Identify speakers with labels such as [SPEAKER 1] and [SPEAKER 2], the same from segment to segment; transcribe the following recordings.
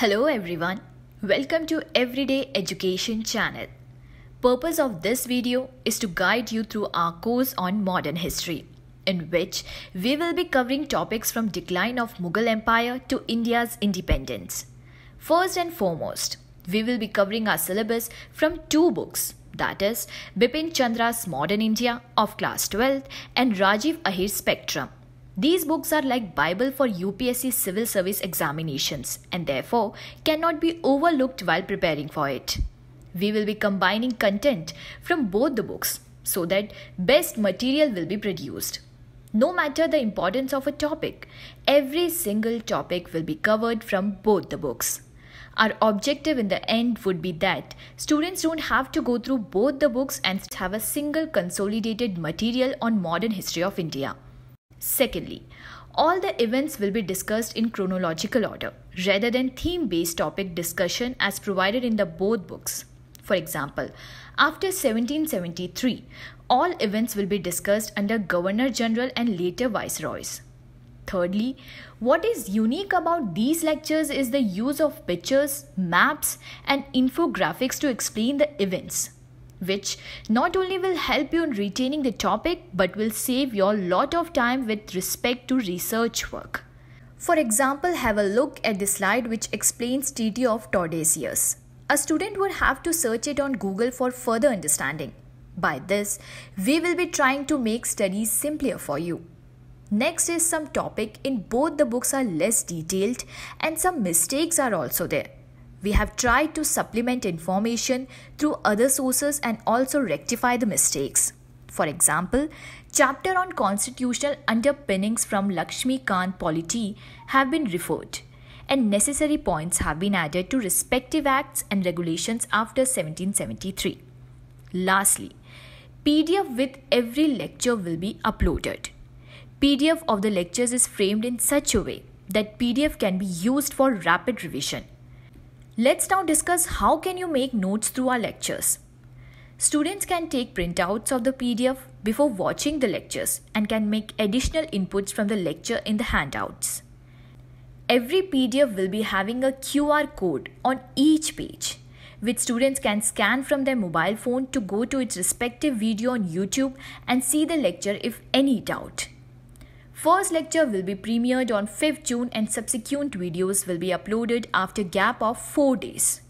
[SPEAKER 1] Hello everyone, welcome to Everyday Education channel. Purpose of this video is to guide you through our course on modern history, in which we will be covering topics from decline of Mughal Empire to India's independence. First and foremost, we will be covering our syllabus from two books, that is Bipin Chandra's Modern India of class 12th and Rajiv Ahir's Spectrum these books are like Bible for UPSC civil service examinations and therefore cannot be overlooked while preparing for it. We will be combining content from both the books so that best material will be produced. No matter the importance of a topic, every single topic will be covered from both the books. Our objective in the end would be that students don't have to go through both the books and have a single consolidated material on modern history of India. Secondly, all the events will be discussed in chronological order rather than theme based topic discussion as provided in the both books. For example, after 1773, all events will be discussed under Governor General and later Viceroys. Thirdly, what is unique about these lectures is the use of pictures, maps, and infographics to explain the events which not only will help you in retaining the topic but will save you a lot of time with respect to research work. For example, have a look at the slide which explains treaty of Tordesillas. A student would have to search it on Google for further understanding. By this, we will be trying to make studies simpler for you. Next is some topic in both the books are less detailed and some mistakes are also there. We have tried to supplement information through other sources and also rectify the mistakes. For example, chapter on constitutional underpinnings from Lakshmi Khan Polity have been referred and necessary points have been added to respective acts and regulations after 1773. Lastly, PDF with every lecture will be uploaded. PDF of the lectures is framed in such a way that PDF can be used for rapid revision. Let's now discuss how can you make notes through our lectures. Students can take printouts of the PDF before watching the lectures and can make additional inputs from the lecture in the handouts. Every PDF will be having a QR code on each page, which students can scan from their mobile phone to go to its respective video on YouTube and see the lecture if any doubt. First lecture will be premiered on 5th June and subsequent videos will be uploaded after gap of 4 days.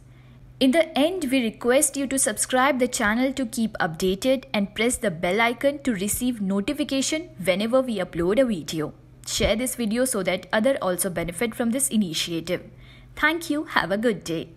[SPEAKER 1] In the end, we request you to subscribe the channel to keep updated and press the bell icon to receive notification whenever we upload a video. Share this video so that other also benefit from this initiative. Thank you. Have a good day.